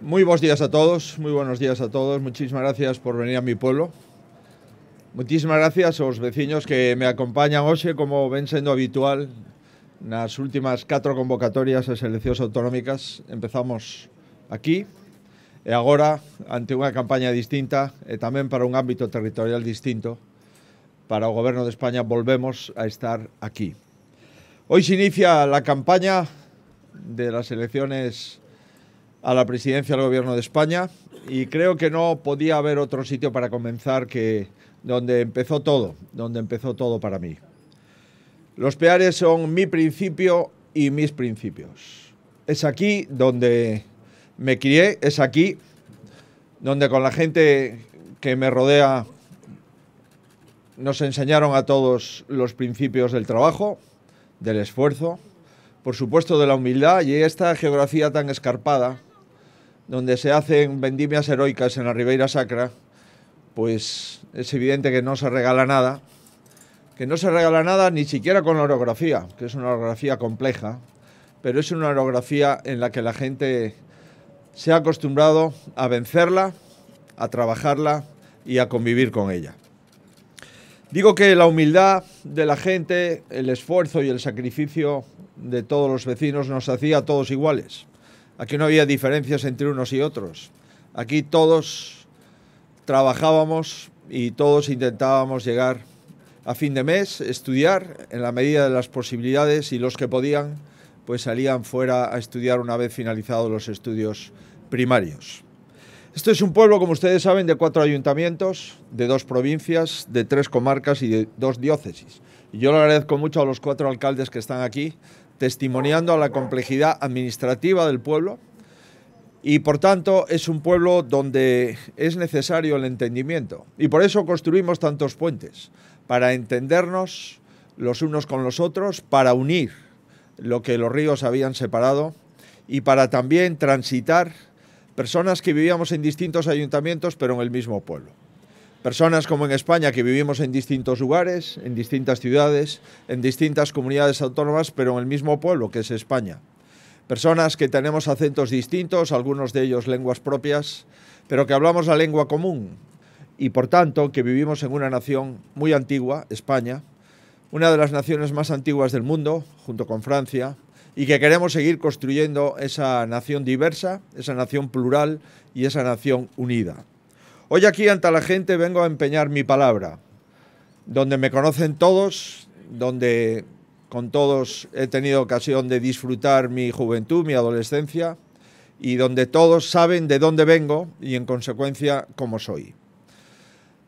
Muy buenos días a todos, muy buenos días a todos. Muchísimas gracias por venir a mi pueblo. Muchísimas gracias aos veciños que me acompañan hoxe, como ven sendo habitual, nas últimas cuatro convocatorias de selecciones autonómicas. Empezamos aquí e agora ante unha campaña distinta e tamén para un ámbito territorial distinto. Para o Goberno de España volvemos a estar aquí. Hoy se inicia la campaña de las elecciones autonómicas a la presidencia del Gobierno de España y creo que no podía haber otro sitio para comenzar que donde empezó todo, donde empezó todo para mí. Los peares son mi principio y mis principios. Es aquí donde me crié, es aquí donde con la gente que me rodea nos enseñaron a todos los principios del trabajo, del esfuerzo, por supuesto de la humildad y esta geografía tan escarpada donde se hacen vendimias heroicas en la Ribeira Sacra, pues es evidente que no se regala nada, que no se regala nada ni siquiera con la orografía, que es una orografía compleja, pero es una orografía en la que la gente se ha acostumbrado a vencerla, a trabajarla y a convivir con ella. Digo que la humildad de la gente, el esfuerzo y el sacrificio de todos los vecinos nos hacía todos iguales. Aquí no había diferencias entre unos y otros. Aquí todos trabajábamos y todos intentábamos llegar a fin de mes, estudiar en la medida de las posibilidades y los que podían, pues salían fuera a estudiar una vez finalizados los estudios primarios. Esto es un pueblo, como ustedes saben, de cuatro ayuntamientos, de dos provincias, de tres comarcas y de dos diócesis yo le agradezco mucho a los cuatro alcaldes que están aquí, testimoniando a la complejidad administrativa del pueblo. Y por tanto es un pueblo donde es necesario el entendimiento. Y por eso construimos tantos puentes, para entendernos los unos con los otros, para unir lo que los ríos habían separado y para también transitar personas que vivíamos en distintos ayuntamientos pero en el mismo pueblo. Personas como en España que vivimos en distintos lugares, en distintas ciudades, en distintas comunidades autónomas, pero en el mismo pueblo que es España. Personas que tenemos acentos distintos, algunos de ellos lenguas propias, pero que hablamos la lengua común y por tanto que vivimos en una nación muy antigua, España, una de las naciones más antiguas del mundo, junto con Francia, y que queremos seguir construyendo esa nación diversa, esa nación plural y esa nación unida. Hoy aquí ante la gente vengo a empeñar mi palabra, donde me conocen todos, donde con todos he tenido ocasión de disfrutar mi juventud, mi adolescencia, y donde todos saben de dónde vengo y en consecuencia cómo soy.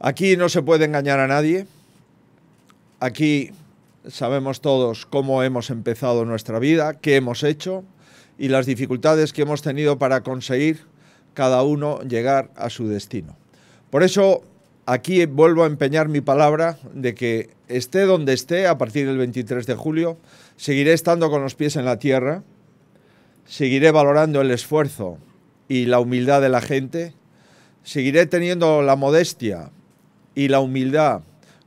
Aquí no se puede engañar a nadie, aquí sabemos todos cómo hemos empezado nuestra vida, qué hemos hecho y las dificultades que hemos tenido para conseguir cada uno llegar a su destino. Por eso, aquí vuelvo a empeñar mi palabra de que esté donde esté a partir del 23 de julio, seguiré estando con los pies en la tierra, seguiré valorando el esfuerzo y la humildad de la gente, seguiré teniendo la modestia y la humildad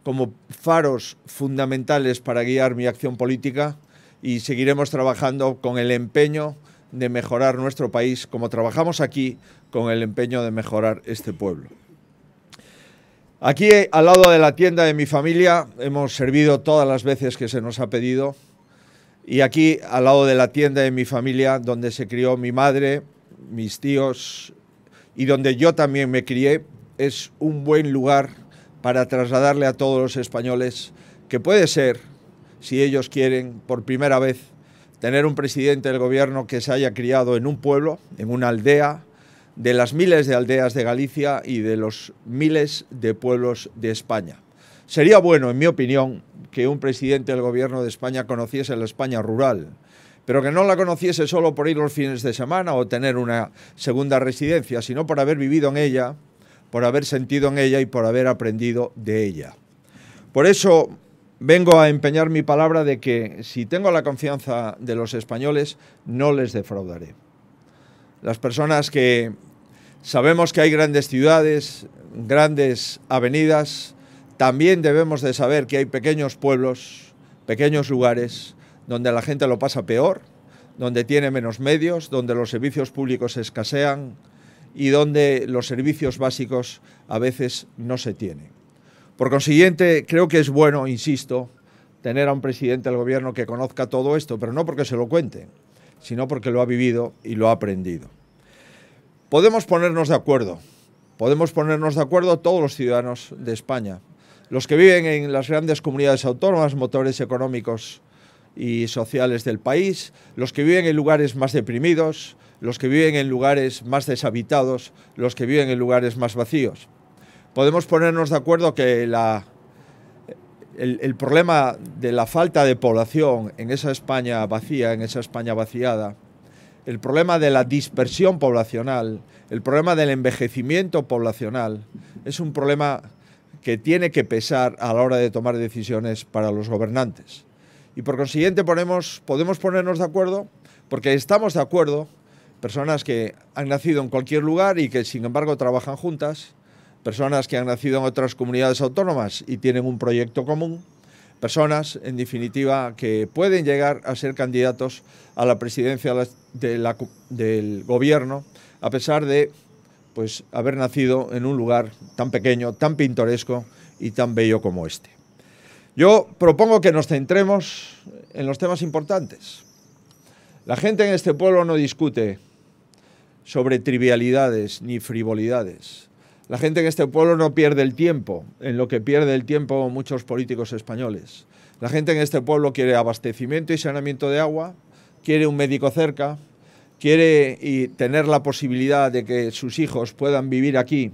como faros fundamentales para guiar mi acción política y seguiremos trabajando con el empeño de mejorar nuestro país como trabajamos aquí con el empeño de mejorar este pueblo. Aquí al lado de la tienda de mi familia hemos servido todas las veces que se nos ha pedido. Y aquí al lado de la tienda de mi familia, donde se crió mi madre, mis tíos y donde yo también me crié, es un buen lugar para trasladarle a todos los españoles que puede ser, si ellos quieren, por primera vez, tener un presidente del gobierno que se haya criado en un pueblo, en una aldea, de las miles de aldeas de Galicia y de los miles de pueblos de España. Sería bueno, en mi opinión, que un presidente del gobierno de España conociese la España rural, pero que no la conociese solo por ir los fines de semana o tener una segunda residencia, sino por haber vivido en ella, por haber sentido en ella y por haber aprendido de ella. Por eso vengo a empeñar mi palabra de que si tengo la confianza de los españoles, no les defraudaré. Las personas que Sabemos que hay grandes ciudades, grandes avenidas, también debemos de saber que hay pequeños pueblos, pequeños lugares donde la gente lo pasa peor, donde tiene menos medios, donde los servicios públicos escasean y donde los servicios básicos a veces no se tienen. Por consiguiente, creo que es bueno, insisto, tener a un presidente del gobierno que conozca todo esto, pero no porque se lo cuente, sino porque lo ha vivido y lo ha aprendido. Podemos ponernos de acuerdo, podemos ponernos de acuerdo todos los ciudadanos de España, los que viven en las grandes comunidades autónomas, motores económicos y sociales del país, los que viven en lugares más deprimidos, los que viven en lugares más deshabitados, los que viven en lugares más vacíos. Podemos ponernos de acuerdo que el, el problema de la falta de población en esa España vacía, en esa España vaciada, el problema de la dispersión poblacional, el problema del envejecimiento poblacional, es un problema que tiene que pesar a la hora de tomar decisiones para los gobernantes. Y por consiguiente podemos ponernos de acuerdo, porque estamos de acuerdo, personas que han nacido en cualquier lugar y que sin embargo trabajan juntas, personas que han nacido en otras comunidades autónomas y tienen un proyecto común, personas, en definitiva, que pueden llegar a ser candidatos a la presidencia del gobierno, a pesar de pues, haber nacido en un lugar tan pequeño, tan pintoresco y tan bello como este. Yo propongo que nos centremos en los temas importantes. La gente en este pueblo no discute sobre trivialidades ni frivolidades la gente en este pueblo no pierde el tiempo, en lo que pierde el tiempo muchos políticos españoles. La gente en este pueblo quiere abastecimiento y saneamiento de agua, quiere un médico cerca, quiere y tener la posibilidad de que sus hijos puedan vivir aquí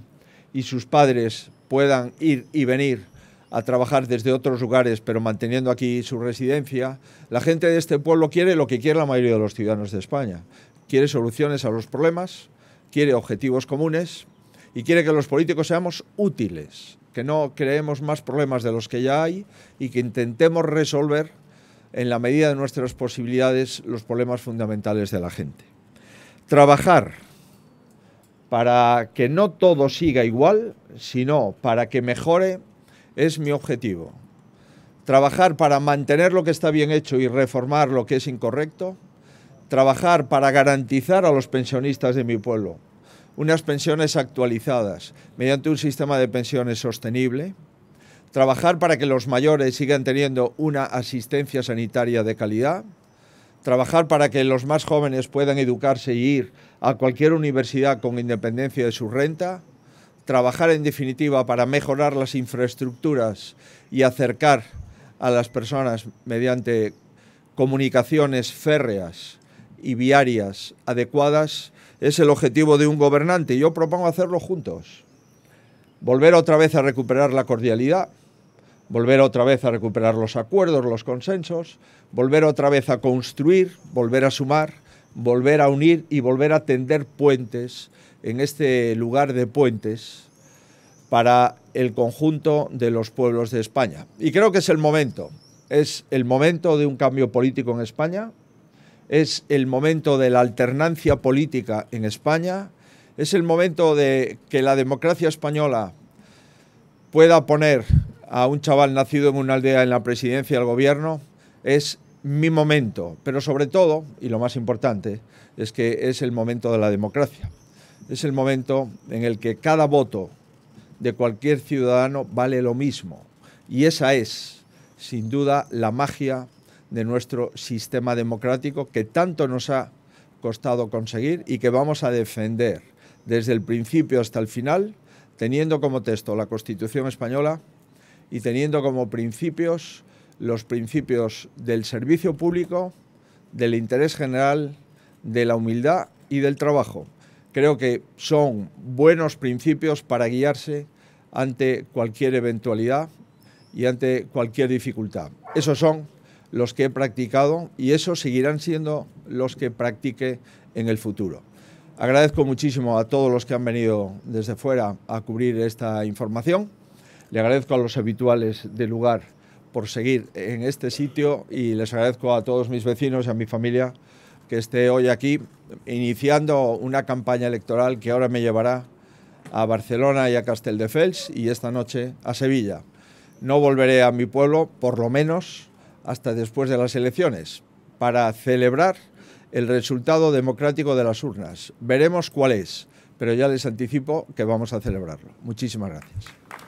y sus padres puedan ir y venir a trabajar desde otros lugares, pero manteniendo aquí su residencia. La gente de este pueblo quiere lo que quiere la mayoría de los ciudadanos de España. Quiere soluciones a los problemas, quiere objetivos comunes y quiere que los políticos seamos útiles, que no creemos más problemas de los que ya hay y que intentemos resolver en la medida de nuestras posibilidades los problemas fundamentales de la gente. Trabajar para que no todo siga igual, sino para que mejore, es mi objetivo. Trabajar para mantener lo que está bien hecho y reformar lo que es incorrecto. Trabajar para garantizar a los pensionistas de mi pueblo unas pensiones actualizadas mediante un sistema de pensiones sostenible, trabajar para que los mayores sigan teniendo una asistencia sanitaria de calidad, trabajar para que los más jóvenes puedan educarse y ir a cualquier universidad con independencia de su renta, trabajar en definitiva para mejorar las infraestructuras y acercar a las personas mediante comunicaciones férreas y viarias adecuadas es el objetivo de un gobernante. Yo propongo hacerlo juntos. Volver otra vez a recuperar la cordialidad, volver otra vez a recuperar los acuerdos, los consensos, volver otra vez a construir, volver a sumar, volver a unir y volver a tender puentes en este lugar de puentes para el conjunto de los pueblos de España. Y creo que es el momento, es el momento de un cambio político en España, es el momento de la alternancia política en España, es el momento de que la democracia española pueda poner a un chaval nacido en una aldea en la presidencia del gobierno, es mi momento, pero sobre todo, y lo más importante, es que es el momento de la democracia. Es el momento en el que cada voto de cualquier ciudadano vale lo mismo. Y esa es, sin duda, la magia de nuestro sistema democrático que tanto nos ha costado conseguir y que vamos a defender desde el principio hasta el final, teniendo como texto la Constitución española y teniendo como principios los principios del servicio público, del interés general, de la humildad y del trabajo. Creo que son buenos principios para guiarse ante cualquier eventualidad y ante cualquier dificultad. Esos son los que he practicado y esos seguirán siendo los que practique en el futuro. Agradezco muchísimo a todos los que han venido desde fuera a cubrir esta información. Le agradezco a los habituales del lugar por seguir en este sitio y les agradezco a todos mis vecinos y a mi familia que esté hoy aquí iniciando una campaña electoral que ahora me llevará a Barcelona y a Castelldefels y esta noche a Sevilla. No volveré a mi pueblo, por lo menos hasta después de las elecciones para celebrar el resultado democrático de las urnas. Veremos cuál es, pero ya les anticipo que vamos a celebrarlo. Muchísimas gracias.